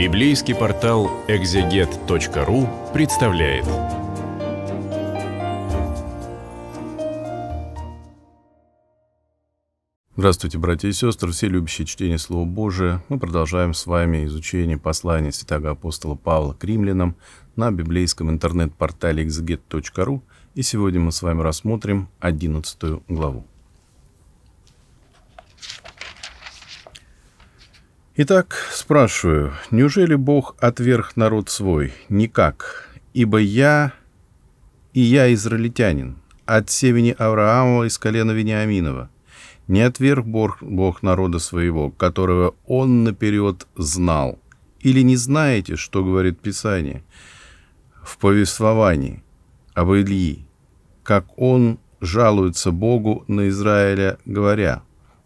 Библейский портал экзегет.ру представляет. Здравствуйте, братья и сестры, все любящие чтение Слова Божия. Мы продолжаем с вами изучение послания святого апостола Павла к римлянам на библейском интернет-портале exeget.ru, и сегодня мы с вами рассмотрим 11 главу. Итак, спрашиваю, неужели Бог отверг народ свой? Никак. Ибо я и я израильтянин, от семени Авраама из колена Вениаминова. Не отверг Бог, Бог народа своего, которого он наперед знал. Или не знаете, что говорит Писание в повествовании об Ильи, как он жалуется Богу на Израиля, говоря,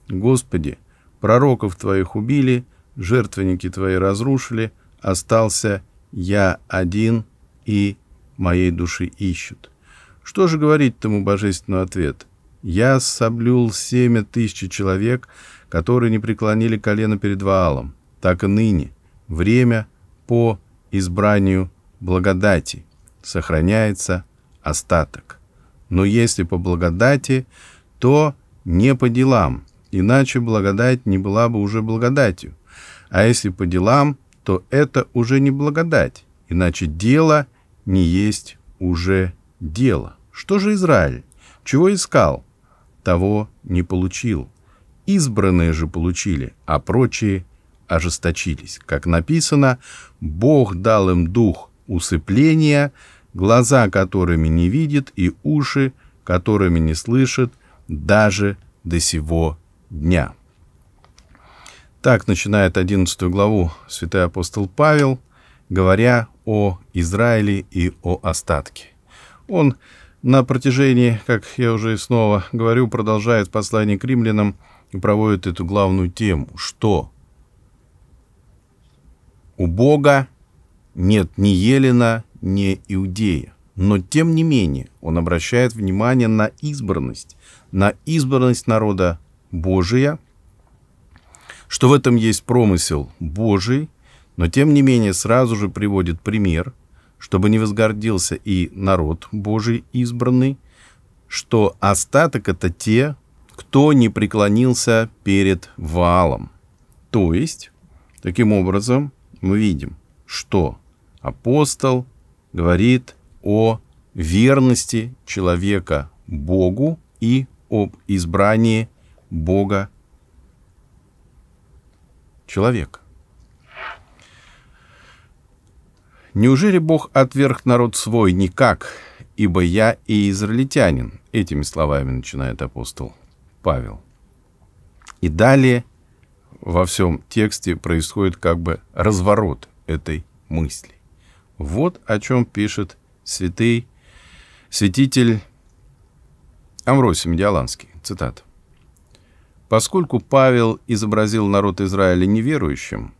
«Господи, пророков Твоих убили, жертвенники твои разрушили, остался я один и моей души ищут. Что же говорить тому божественному ответ? Я соблюл семя тысячи человек, которые не преклонили колено перед Ваалом. Так и ныне. Время по избранию благодати. Сохраняется остаток. Но если по благодати, то не по делам, иначе благодать не была бы уже благодатью. А если по делам, то это уже не благодать, иначе дело не есть уже дело. Что же Израиль? Чего искал? Того не получил. Избранные же получили, а прочие ожесточились. Как написано, Бог дал им дух усыпления, глаза которыми не видит и уши которыми не слышит даже до сего дня. Так начинает 11 главу святой апостол Павел, говоря о Израиле и о остатке. Он на протяжении, как я уже и снова говорю, продолжает послание к римлянам и проводит эту главную тему, что у Бога нет ни Елена, ни Иудея. Но тем не менее он обращает внимание на избранность, на избранность народа Божия, что в этом есть промысел Божий, но тем не менее сразу же приводит пример, чтобы не возгордился и народ Божий избранный, что остаток это те, кто не преклонился перед валом. То есть, таким образом, мы видим, что апостол говорит о верности человека Богу и об избрании Бога Человек. Неужели Бог отверг народ свой? Никак, ибо я и израильтянин. Этими словами начинает апостол Павел. И далее во всем тексте происходит как бы разворот этой мысли. Вот о чем пишет святый святитель Амросий Медиаланский. Цитата. Поскольку Павел изобразил народ Израиля неверующим,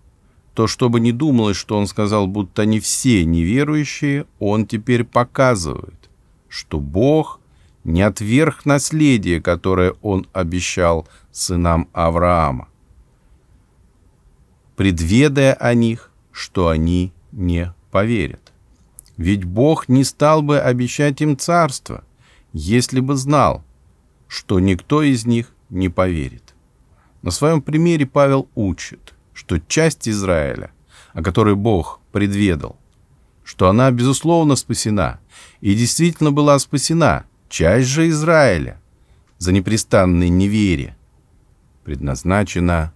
то чтобы не думалось, что он сказал, будто не все неверующие, он теперь показывает, что Бог не отверг наследие, которое он обещал сынам Авраама, предведая о них, что они не поверят. Ведь Бог не стал бы обещать им царство, если бы знал, что никто из них не поверит. На своем примере Павел учит, что часть Израиля, о которой Бог предведал, что она, безусловно, спасена, и действительно была спасена, часть же Израиля, за непрестанное неверие, предназначена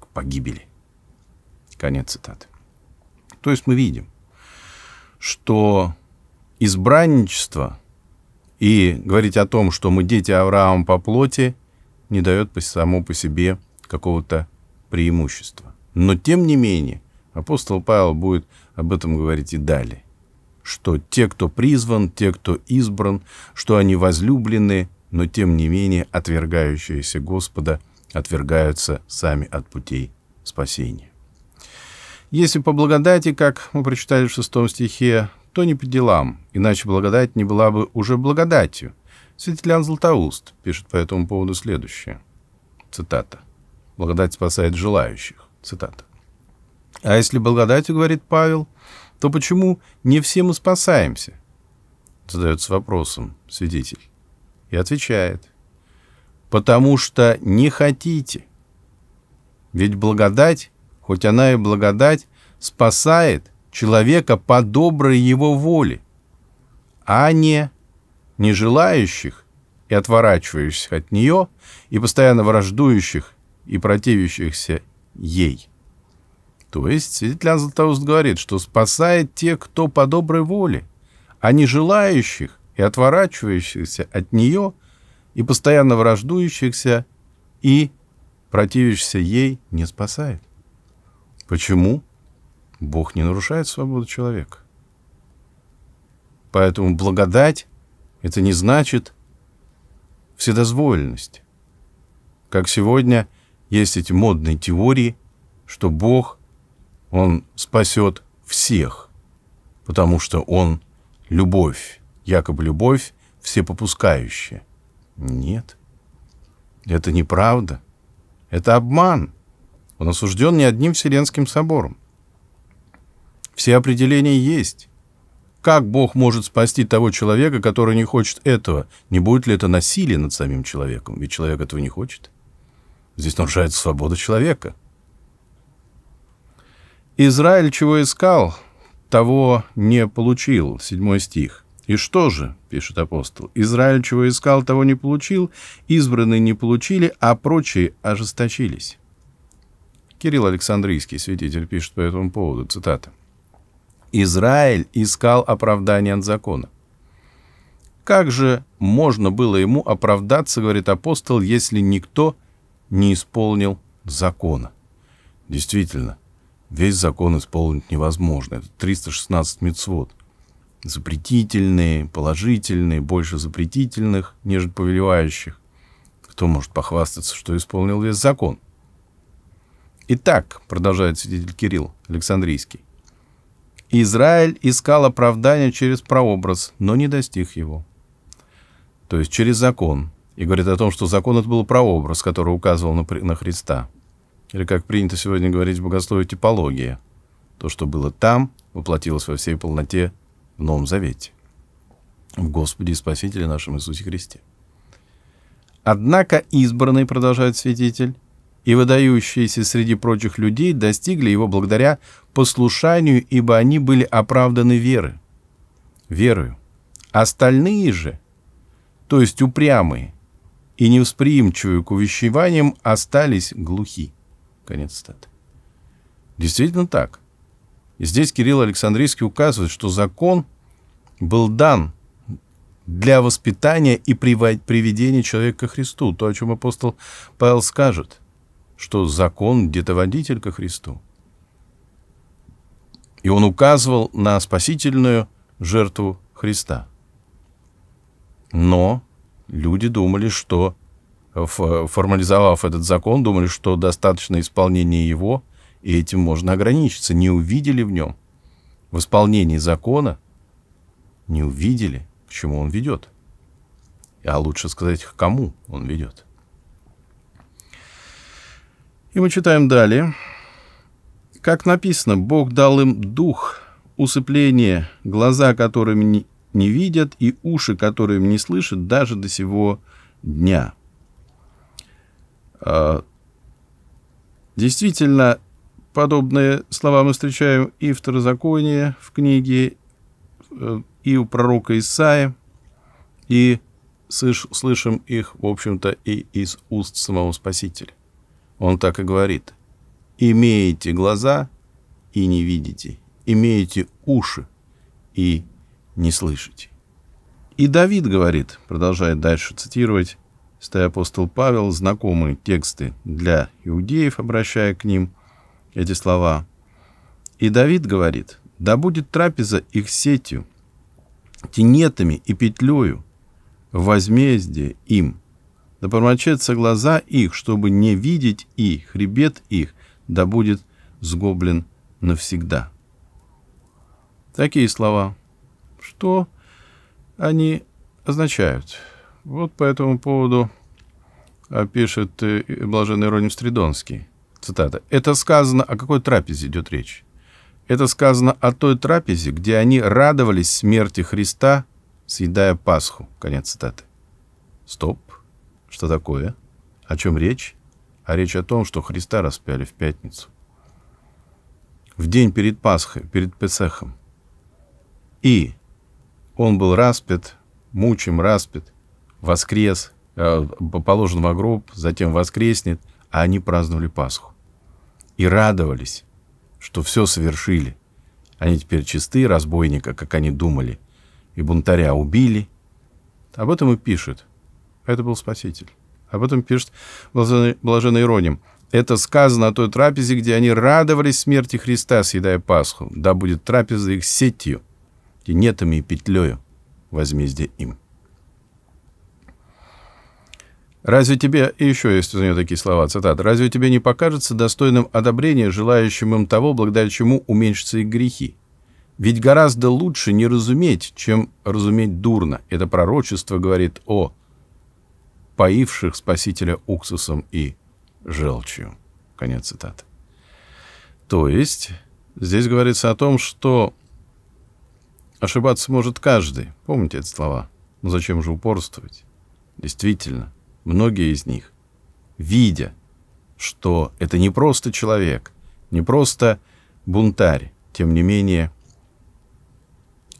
к погибели. Конец цитаты. То есть мы видим, что избранничество и говорить о том, что мы дети Авраама по плоти, не дает само по себе какого-то преимущества. Но тем не менее, апостол Павел будет об этом говорить и далее. Что те, кто призван, те, кто избран, что они возлюблены, но тем не менее отвергающиеся Господа отвергаются сами от путей спасения. Если по благодати, как мы прочитали в шестом стихе, то не по делам, иначе благодать не была бы уже благодатью, Светлян Златоуст пишет по этому поводу следующее. Цитата. «Благодать спасает желающих». Цитата. «А если благодатью, — говорит Павел, — то почему не все мы спасаемся?» Задается вопросом свидетель. И отвечает. «Потому что не хотите. Ведь благодать, хоть она и благодать, спасает человека по доброй его воле, а не нежелающих и отворачивающихся от нее, и постоянно враждующих и противящихся ей. То есть свидетель Златоуст говорит, что спасает те, кто по доброй воле, а не желающих и отворачивающихся от нее, и постоянно враждующихся и противящихся ей не спасает. Почему? Бог не нарушает свободу человека. Поэтому благодать это не значит вседозволенность. Как сегодня есть эти модные теории, что Бог, Он спасет всех, потому что Он — любовь, якобы любовь всепопускающая. Нет, это неправда. Это обман. Он осужден не одним Вселенским собором. Все определения есть. Как Бог может спасти того человека, который не хочет этого? Не будет ли это насилие над самим человеком? Ведь человек этого не хочет. Здесь нарушается свобода человека. «Израиль чего искал, того не получил» — седьмой стих. «И что же?» — пишет апостол. «Израиль чего искал, того не получил, избранные не получили, а прочие ожесточились». Кирилл Александрийский, свидетель, пишет по этому поводу, цитата. Израиль искал оправдания от закона. Как же можно было ему оправдаться, говорит апостол, если никто не исполнил закона? Действительно, весь закон исполнить невозможно. Это 316 мецвод. Запретительные, положительные, больше запретительных, нежели повелевающих. Кто может похвастаться, что исполнил весь закон? Итак, продолжает свидетель Кирилл Александрийский, Израиль искал оправдания через прообраз, но не достиг его. То есть через закон. И говорит о том, что закон это был прообраз, который указывал на, на Христа. Или, как принято сегодня говорить в богословии, типология. То, что было там, воплотилось во всей полноте в Новом Завете. В Господе и Спасителе нашем Иисусе Христе. Однако избранный, продолжает свидетель, и выдающиеся среди прочих людей достигли его благодаря послушанию, ибо они были оправданы веры. Верою. Остальные же, то есть упрямые и невосприимчивые к увещеваниям, остались глухи. Конец цитаты. Действительно так. И здесь Кирилл Александрийский указывает, что закон был дан для воспитания и приведения человека к Христу, то, о чем апостол Павел скажет – что закон – детоводитель ко Христу. И он указывал на спасительную жертву Христа. Но люди думали, что, формализовав этот закон, думали, что достаточно исполнения его, и этим можно ограничиться. Не увидели в нем, в исполнении закона, не увидели, к чему он ведет. А лучше сказать, к кому он ведет. И мы читаем далее. Как написано, Бог дал им дух, усыпление, глаза, которыми не, видят, и уши, которыми не слышат, даже до сего дня. А, действительно, подобные слова мы встречаем и в Второзаконии, в книге, э, и у пророка Исаи, и слышим их, в общем-то, и из уст самого Спасителя. Он так и говорит. «Имеете глаза и не видите, имеете уши и не слышите». И Давид говорит, продолжает дальше цитировать, Стай апостол Павел, знакомые тексты для иудеев, обращая к ним эти слова. И Давид говорит, «Да будет трапеза их сетью, тенетами и петлею, возмездие им, да промочатся глаза их, чтобы не видеть и хребет их, да будет сгоблен навсегда. Такие слова. Что они означают? Вот по этому поводу пишет э, блаженный Ироним Стридонский. Цитата. «Это сказано, о какой трапезе идет речь? Это сказано о той трапезе, где они радовались смерти Христа, съедая Пасху». Конец цитаты. Стоп. Что такое? О чем речь? А речь о том, что Христа распяли в пятницу. В день перед Пасхой, перед Песахом. И он был распят, мучим распят, воскрес, э, положен в гроб, затем воскреснет, а они праздновали Пасху. И радовались, что все совершили. Они теперь чисты, разбойника, как они думали, и бунтаря убили. Об этом и пишет это был Спаситель. Об этом пишет блаженный Ироним. Это сказано о той трапезе, где они радовались смерти Христа, съедая Пасху. Да будет трапеза их сетью, тенетами и петлею возмездие им. Разве тебе, и еще есть у нее такие слова, цитат, «Разве тебе не покажется достойным одобрения, желающим им того, благодаря чему уменьшатся их грехи? Ведь гораздо лучше не разуметь, чем разуметь дурно. Это пророчество говорит о поивших спасителя уксусом и желчью. Конец цитаты. То есть, здесь говорится о том, что ошибаться может каждый. Помните эти слова? Но «Ну зачем же упорствовать? Действительно, многие из них, видя, что это не просто человек, не просто бунтарь, тем не менее,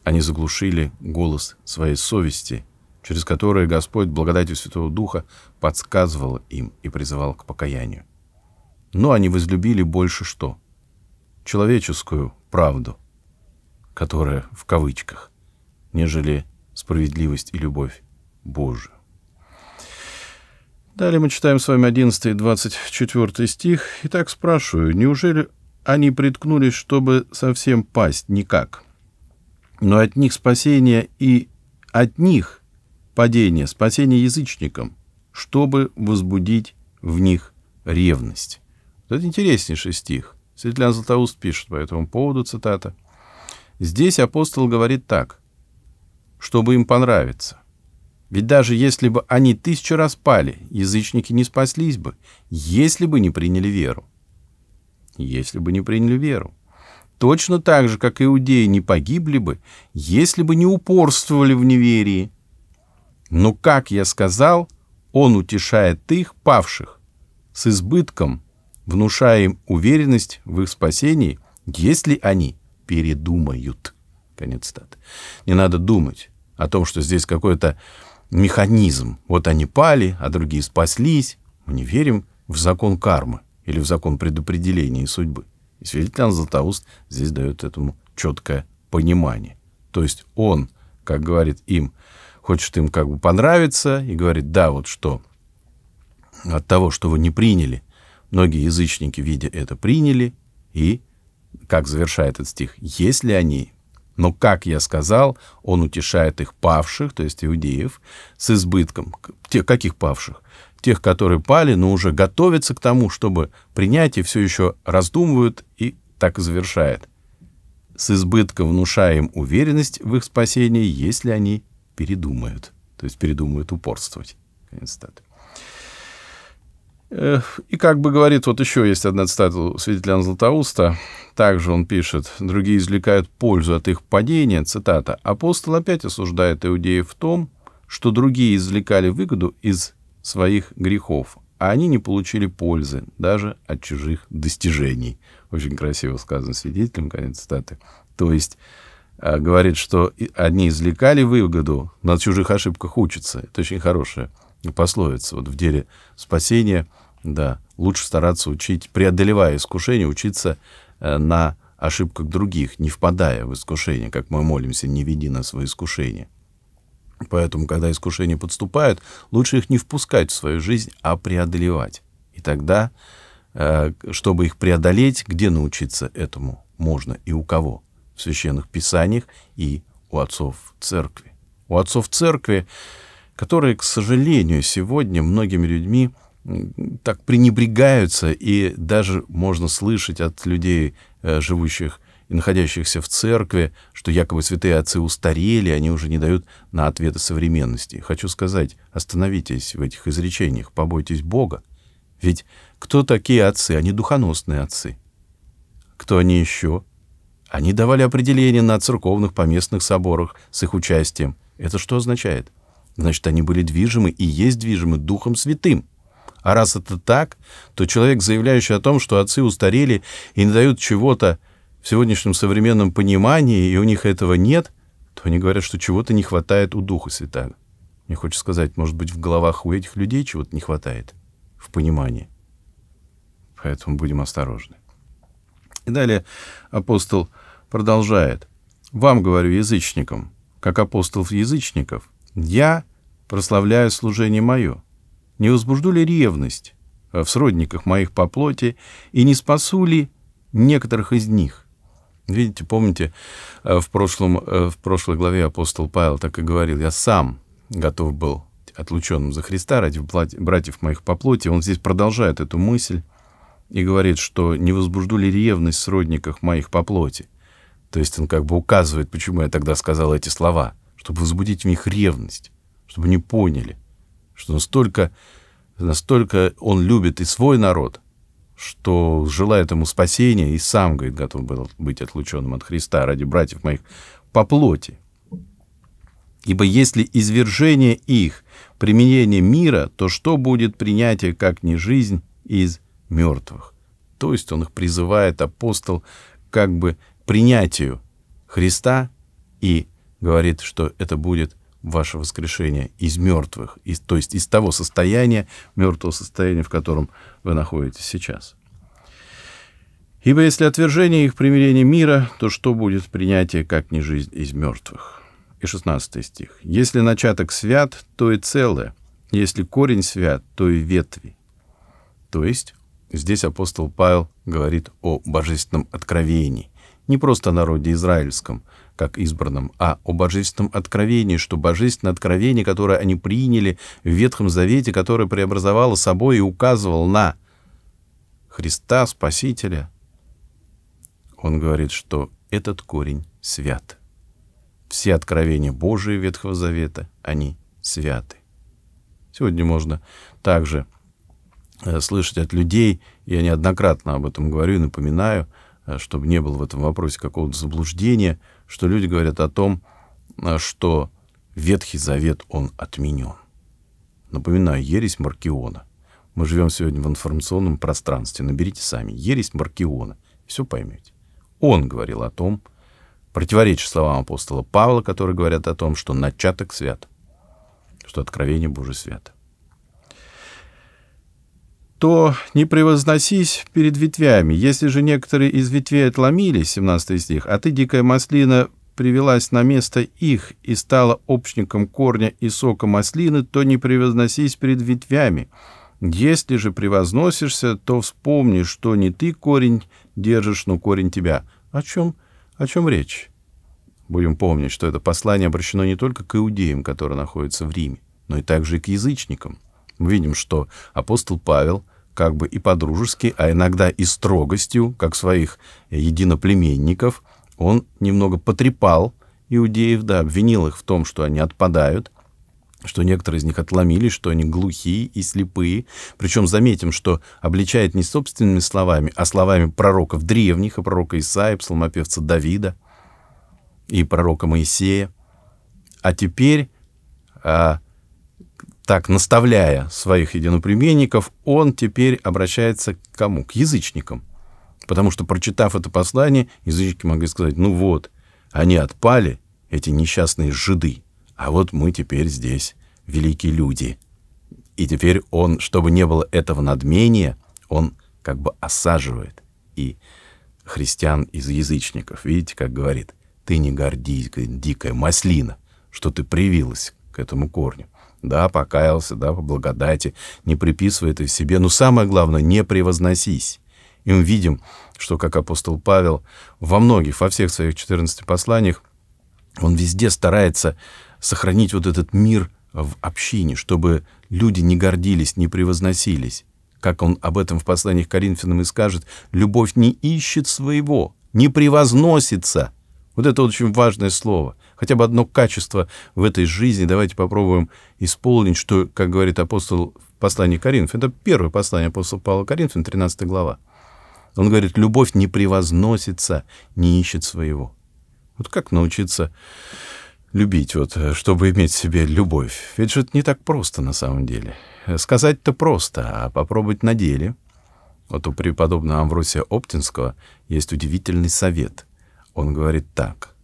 они заглушили голос своей совести через которые Господь благодатью Святого Духа подсказывал им и призывал к покаянию. Но они возлюбили больше что? Человеческую правду, которая в кавычках, нежели справедливость и любовь Божию. Далее мы читаем с вами 11 и 24 стих. Итак, спрашиваю, неужели они приткнулись, чтобы совсем пасть? Никак. Но от них спасение и от них падение, спасение язычникам, чтобы возбудить в них ревность. Вот это интереснейший стих. Светлян Златоуст пишет по этому поводу, цитата. Здесь апостол говорит так, чтобы им понравиться. Ведь даже если бы они тысячу раз пали, язычники не спаслись бы, если бы не приняли веру. Если бы не приняли веру. Точно так же, как иудеи не погибли бы, если бы не упорствовали в неверии – но, как я сказал, он утешает их, павших, с избытком, внушая им уверенность в их спасении, если они передумают. Конец статы. Не надо думать о том, что здесь какой-то механизм. Вот они пали, а другие спаслись. Мы не верим в закон кармы или в закон предопределения и судьбы. И свидетель Златоуст здесь дает этому четкое понимание. То есть он, как говорит им, хочет им как бы понравиться и говорит, да, вот что, от того, что вы не приняли, многие язычники, видя это, приняли, и, как завершает этот стих, если они, но, как я сказал, он утешает их павших, то есть иудеев, с избытком. Тех, каких павших? Тех, которые пали, но уже готовятся к тому, чтобы принять, и все еще раздумывают, и так завершает. С избытком внушаем уверенность в их спасении, если они передумают. То есть передумают упорствовать. Конец цитаты. И как бы говорит, вот еще есть одна цитата у свидетеля Златоуста, также он пишет, «Другие извлекают пользу от их падения», цитата, «Апостол опять осуждает иудеев в том, что другие извлекали выгоду из своих грехов, а они не получили пользы даже от чужих достижений». Очень красиво сказано свидетелем, конец цитаты. То есть а, говорит, что одни извлекали выгоду, на чужих ошибках учатся. Это очень хорошая пословица. Вот в деле спасения, да, лучше стараться учить, преодолевая искушение, учиться э, на ошибках других, не впадая в искушение, как мы молимся, не веди нас в искушение. Поэтому, когда искушения подступают, лучше их не впускать в свою жизнь, а преодолевать. И тогда, э, чтобы их преодолеть, где научиться этому можно и у кого – в священных писаниях и у отцов церкви. У отцов церкви, которые, к сожалению, сегодня многими людьми так пренебрегаются, и даже можно слышать от людей, э, живущих и находящихся в церкви, что якобы святые отцы устарели, они уже не дают на ответы современности. Хочу сказать, остановитесь в этих изречениях, побойтесь Бога. Ведь кто такие отцы? Они духоносные отцы. Кто они еще? Они давали определения на церковных поместных соборах с их участием. Это что означает? Значит, они были движимы и есть движимы Духом Святым. А раз это так, то человек, заявляющий о том, что отцы устарели и не дают чего-то в сегодняшнем современном понимании, и у них этого нет, то они говорят, что чего-то не хватает у Духа Святаго. Мне хочется сказать, может быть, в головах у этих людей чего-то не хватает в понимании. Поэтому будем осторожны. И далее апостол продолжает. «Вам, говорю, язычникам, как апостолов язычников, я прославляю служение мое. Не возбужду ли ревность э, в сродниках моих по плоти и не спасу ли некоторых из них?» Видите, помните, э, в, прошлом, э, в прошлой главе апостол Павел так и говорил, «Я сам готов был отлученным за Христа ради братьев моих по плоти». Он здесь продолжает эту мысль и говорит, что «не возбужду ли ревность в сродниках моих по плоти». То есть он как бы указывает, почему я тогда сказал эти слова, чтобы возбудить в них ревность, чтобы они поняли, что настолько, настолько он любит и свой народ, что желает ему спасения, и сам, говорит, готов был быть отлученным от Христа ради братьев моих по плоти. Ибо если извержение их, применение мира, то что будет принятие как не жизнь из мертвых? То есть он их призывает, апостол, как бы принятию Христа и говорит, что это будет ваше воскрешение из мертвых, из, то есть из того состояния, мертвого состояния, в котором вы находитесь сейчас. Ибо если отвержение их примирение мира, то что будет принятие, как не жизнь из мертвых? И 16 стих. «Если начаток свят, то и целое, если корень свят, то и ветви». То есть здесь апостол Павел говорит о божественном откровении не просто о народе израильском, как избранном, а о божественном откровении, что божественное откровение, которое они приняли в Ветхом Завете, которое преобразовало собой и указывало на Христа Спасителя. Он говорит, что этот корень свят. Все откровения Божии Ветхого Завета, они святы. Сегодня можно также э, слышать от людей, я неоднократно об этом говорю и напоминаю, Э, чтобы не было в этом вопросе какого-то заблуждения, что люди говорят о том, э, что Ветхий Завет, он отменен. Напоминаю, ересь Маркиона. Мы живем сегодня в информационном пространстве. Наберите сами. Ересь Маркиона. Все поймете. Он говорил о том, противоречит словам апостола Павла, которые говорят о том, что начаток свят, что откровение Божие свято то не превозносись перед ветвями. Если же некоторые из ветвей отломились, 17 стих, а ты, дикая маслина, привелась на место их и стала общником корня и сока маслины, то не превозносись перед ветвями. Если же превозносишься, то вспомни, что не ты корень держишь, но корень тебя. О чем, о чем речь? Будем помнить, что это послание обращено не только к иудеям, которые находятся в Риме, но и также и к язычникам мы видим, что апостол Павел как бы и по-дружески, а иногда и строгостью, как своих единоплеменников, он немного потрепал иудеев, да, обвинил их в том, что они отпадают, что некоторые из них отломились, что они глухие и слепые. Причем заметим, что обличает не собственными словами, а словами пророков древних, и пророка Исаия, псалмопевца Давида и пророка Моисея. А теперь а, так, наставляя своих единоплеменников, он теперь обращается к кому? К язычникам. Потому что, прочитав это послание, язычники могли сказать, ну вот, они отпали, эти несчастные жиды, а вот мы теперь здесь, великие люди. И теперь он, чтобы не было этого надмения, он как бы осаживает и христиан из язычников. Видите, как говорит, ты не гордись, дикая маслина, что ты привилась к этому корню. Да, покаялся, да, по благодати, не приписывай это себе, но самое главное, не превозносись. И мы видим, что, как апостол Павел во многих, во всех своих 14 посланиях, он везде старается сохранить вот этот мир в общине, чтобы люди не гордились, не превозносились. Как он об этом в посланиях к Коринфянам и скажет, «Любовь не ищет своего, не превозносится». Вот это очень важное слово – хотя бы одно качество в этой жизни давайте попробуем исполнить, что, как говорит апостол в послании Коринф. Это первое послание апостола Павла Коринфян, 13 глава. Он говорит, любовь не превозносится, не ищет своего. Вот как научиться любить, вот, чтобы иметь в себе любовь? Ведь же это не так просто на самом деле. Сказать-то просто, а попробовать на деле. Вот у преподобного Амвросия Оптинского есть удивительный совет. Он говорит так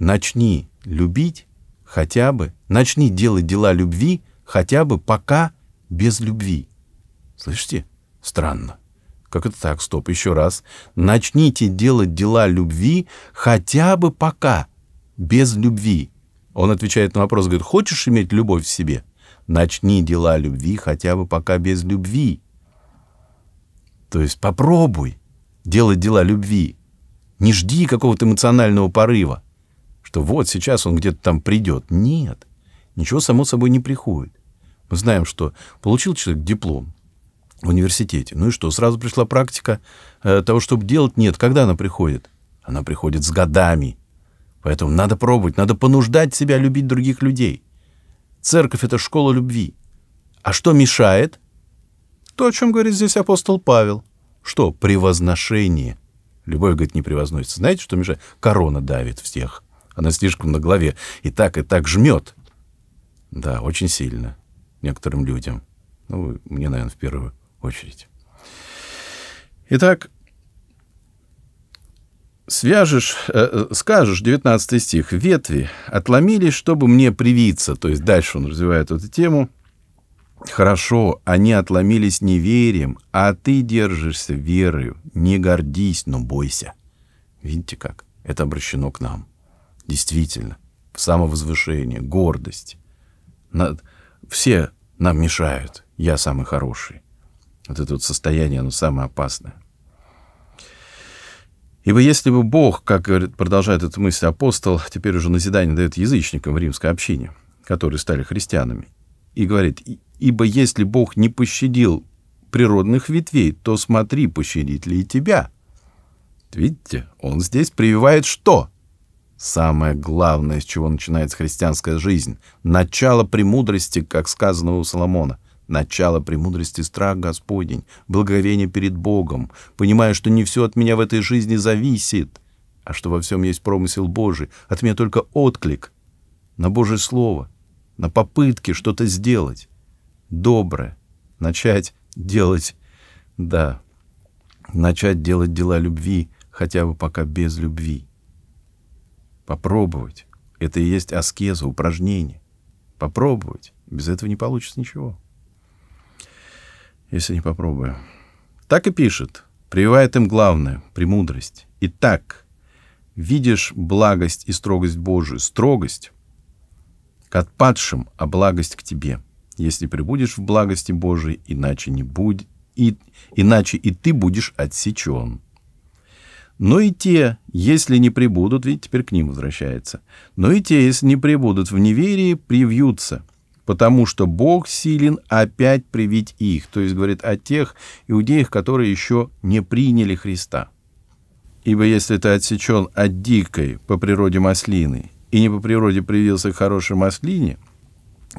начни любить хотя бы, начни делать дела любви хотя бы пока без любви. Слышите? Странно. Как это так? Стоп, еще раз. Начните делать дела любви хотя бы пока без любви. Он отвечает на вопрос, говорит, хочешь иметь любовь в себе? Начни дела любви хотя бы пока без любви. То есть попробуй делать дела любви. Не жди какого-то эмоционального порыва что вот сейчас он где-то там придет. Нет, ничего само собой не приходит. Мы знаем, что получил человек диплом в университете. Ну и что, сразу пришла практика э, того, чтобы делать? Нет. Когда она приходит? Она приходит с годами. Поэтому надо пробовать, надо понуждать себя любить других людей. Церковь — это школа любви. А что мешает? То, о чем говорит здесь апостол Павел. Что? Превозношение. Любовь, говорит, не превозносится. Знаете, что мешает? Корона давит всех. Она слишком на голове. И так, и так жмет. Да, очень сильно. Некоторым людям. Ну, мне, наверное, в первую очередь. Итак, свяжешь, э, э скажешь, 19 стих, ветви отломились, чтобы мне привиться. То есть дальше он развивает эту тему. Хорошо, они отломились неверием, а ты держишься верою. Не гордись, но бойся. Видите как? Это обращено к нам. Действительно, самовозвышение, гордость. Над... Все нам мешают, я самый хороший. Вот это вот состояние, оно самое опасное. Ибо если бы Бог, как говорит, продолжает эту мысль апостол, теперь уже назидание дает язычникам в римской общине, которые стали христианами, и говорит, ибо если Бог не пощадил природных ветвей, то смотри, пощадит ли и тебя. Видите, он здесь прививает что? — Самое главное, с чего начинается христианская жизнь — начало премудрости, как сказано у Соломона. Начало премудрости — страх Господень, благовение перед Богом, понимая, что не все от меня в этой жизни зависит, а что во всем есть промысел Божий, от меня только отклик на Божье Слово, на попытки что-то сделать. Доброе. Начать делать, да, начать делать дела любви, хотя бы пока без любви. Попробовать. Это и есть аскеза, упражнение. Попробовать. Без этого не получится ничего. Если не попробую. Так и пишет. Прививает им главное — премудрость. Итак, видишь благость и строгость Божию, строгость к отпадшим, а благость к тебе. Если прибудешь в благости Божией, иначе не будь, и, иначе и ты будешь отсечен. Но и те, если не прибудут, ведь теперь к ним возвращается, но и те, если не прибудут в неверии, привьются, потому что Бог силен опять привить их, то есть говорит о тех иудеях, которые еще не приняли Христа. Ибо если ты отсечен от дикой по природе маслины и не по природе привился к хорошей маслине,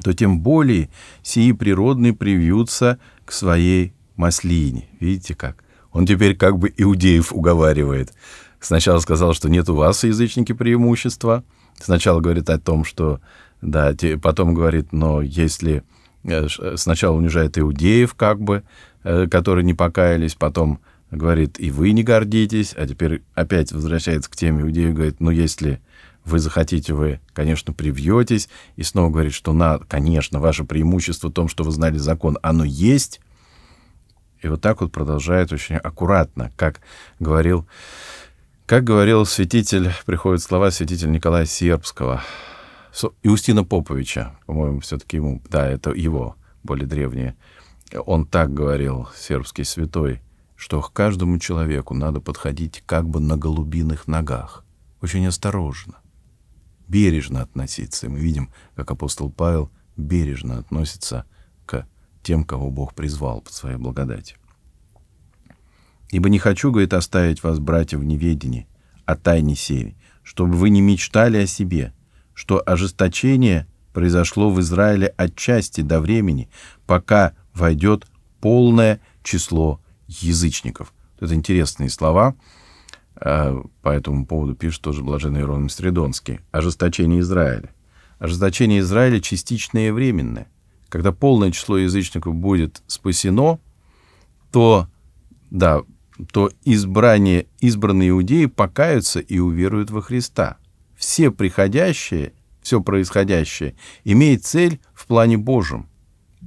то тем более сии природные привьются к своей маслине. Видите как? Он теперь как бы иудеев уговаривает. Сначала сказал, что нет у вас, язычники, преимущества. Сначала говорит о том, что... Да, потом говорит, но если... Э, э, сначала унижает иудеев, как бы, э, которые не покаялись, потом говорит, и вы не гордитесь, а теперь опять возвращается к теме иудеев, говорит, ну если вы захотите, вы, конечно, привьетесь, и снова говорит, что, на, конечно, ваше преимущество в том, что вы знали закон, оно есть, и вот так вот продолжает очень аккуратно, как говорил, как говорил святитель, приходят слова святитель Николая Сербского, и Устина Поповича, по-моему, все-таки ему, да, это его, более древние. Он так говорил, сербский святой, что к каждому человеку надо подходить как бы на голубиных ногах, очень осторожно, бережно относиться. И мы видим, как апостол Павел бережно относится к тем, кого Бог призвал по своей благодати. Ибо не хочу, говорит, оставить вас, братья, в неведении о тайне сей, чтобы вы не мечтали о себе, что ожесточение произошло в Израиле отчасти до времени, пока войдет полное число язычников. Это интересные слова. А, по этому поводу пишет тоже блаженный Ирон Средонский. Ожесточение Израиля. Ожесточение Израиля частичное и временное – когда полное число язычников будет спасено, то, да, то избрание, избранные иудеи покаются и уверуют во Христа. Все приходящие, все происходящее имеет цель в плане Божьем.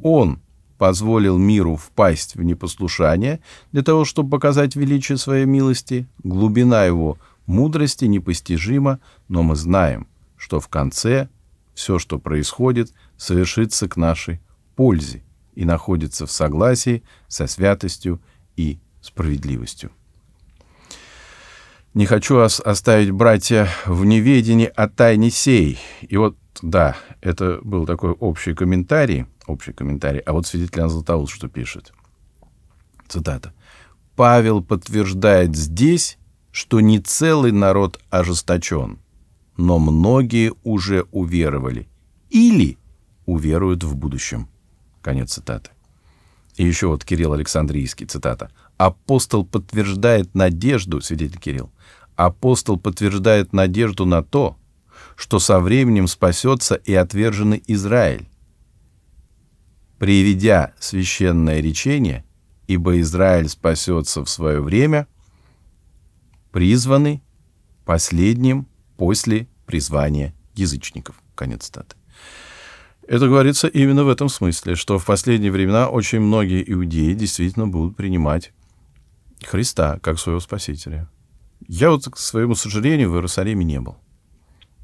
Он позволил миру впасть в непослушание для того, чтобы показать величие своей милости. Глубина его мудрости непостижима, но мы знаем, что в конце все, что происходит – совершится к нашей пользе и находится в согласии со святостью и справедливостью. Не хочу оставить братья в неведении о тайне сей. И вот, да, это был такой общий комментарий, общий комментарий, а вот свидетель Иоанн Златоуст что пишет. Цитата. «Павел подтверждает здесь, что не целый народ ожесточен, но многие уже уверовали. Или, уверуют в будущем». Конец цитаты. И еще вот Кирилл Александрийский, цитата. «Апостол подтверждает надежду, свидетель Кирилл, апостол подтверждает надежду на то, что со временем спасется и отверженный Израиль, приведя священное речение, ибо Израиль спасется в свое время, призванный последним после призвания язычников». Конец цитаты. Это говорится именно в этом смысле, что в последние времена очень многие иудеи действительно будут принимать Христа как своего Спасителя. Я вот, к своему сожалению, в Иерусалиме не был.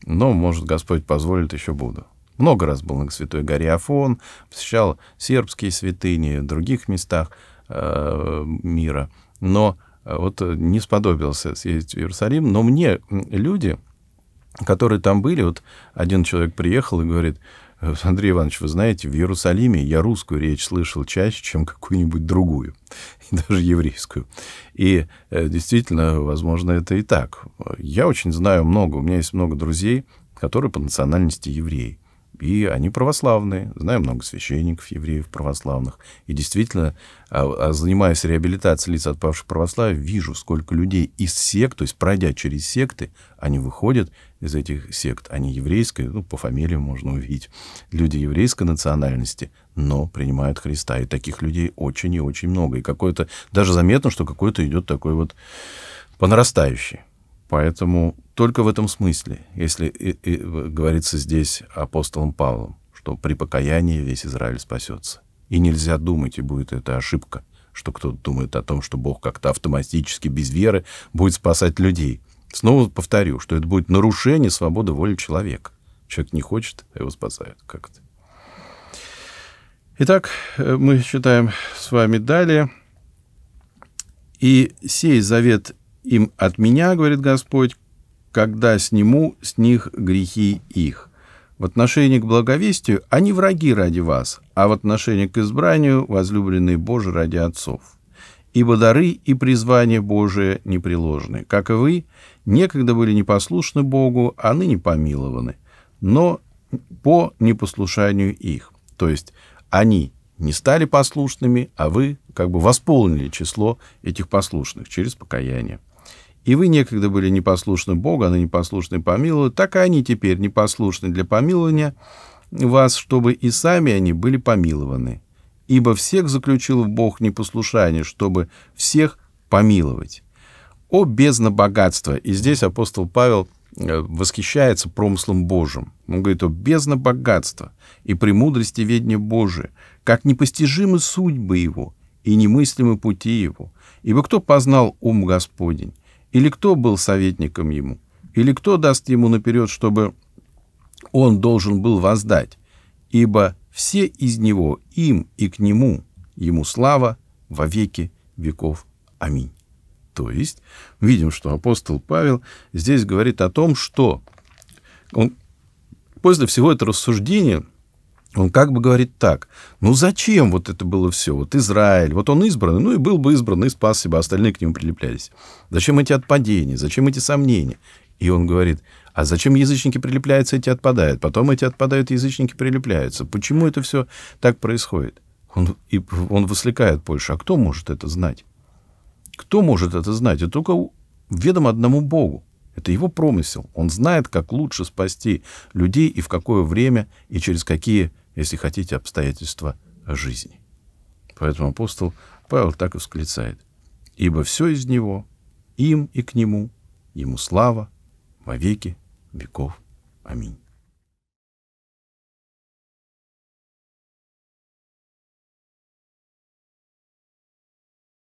Но, может, Господь позволит, еще буду. Много раз был на Святой горе Афон, посещал сербские святыни в других местах э, мира. Но э, вот э, не сподобился съездить в Иерусалим. Но мне люди, которые там были, вот один человек приехал и говорит, Э, Андрей Иванович, вы знаете, в Иерусалиме я русскую речь слышал чаще, чем какую-нибудь другую, даже еврейскую. И э, действительно, возможно, это и так. Я очень знаю много, у меня есть много друзей, которые по национальности евреи и они православные. Знаю много священников, евреев православных. И действительно, а, а занимаясь реабилитацией лиц отпавших православия, вижу, сколько людей из сект, то есть пройдя через секты, они выходят из этих сект. Они еврейские, ну, по фамилии можно увидеть. Люди еврейской национальности, но принимают Христа. И таких людей очень и очень много. И какое-то, даже заметно, что какое-то идет такой вот по нарастающей. Поэтому только в этом смысле, если и, и, э, говорится здесь апостолом Павлом, что при покаянии весь Израиль спасется. И нельзя думать, и будет это ошибка, что кто-то думает о том, что Бог как-то автоматически, без веры, будет спасать людей. Снова повторю, что это будет нарушение свободы воли человека. Человек не хочет, а его спасают как-то. Итак, э, мы читаем с вами далее. «И сей завет им от меня, говорит Господь, когда сниму с них грехи их. В отношении к благовестию они враги ради вас, а в отношении к избранию возлюбленные Божий ради отцов. Ибо дары и призвание Божие непреложны. Как и вы, некогда были непослушны Богу, а ныне помилованы, но по непослушанию их. То есть они не стали послушными, а вы как бы восполнили число этих послушных через покаяние. И вы некогда были непослушны Богу, а непослушны послушны помиловать, так и они теперь непослушны для помилования вас, чтобы и сами они были помилованы. Ибо всех заключил в Бог непослушание, чтобы всех помиловать. О бездна богатства! И здесь апостол Павел э, восхищается промыслом Божьим. Он говорит о бездна богатства и премудрости ведения Божия, как непостижимы судьбы его и немыслимы пути его. Ибо кто познал ум Господень? Или кто был советником ему? Или кто даст ему наперед, чтобы он должен был воздать? Ибо все из него, им и к нему, ему слава во веки веков. Аминь. То есть, видим, что апостол Павел здесь говорит о том, что он после всего этого рассуждения он как бы говорит так, ну зачем вот это было все? Вот Израиль, вот он избранный, ну и был бы избранный, спас себя, остальные к нему прилеплялись. Зачем эти отпадения, зачем эти сомнения? И он говорит, а зачем язычники прилепляются, эти отпадают, потом эти отпадают, язычники прилепляются. Почему это все так происходит? Он, и он выслекает Польшу, а кто может это знать? Кто может это знать? Это только ведом одному Богу. Это его промысел. Он знает, как лучше спасти людей и в какое время и через какие если хотите, обстоятельства жизни. Поэтому апостол Павел так и восклицает. «Ибо все из него, им и к нему, ему слава во веки веков. Аминь».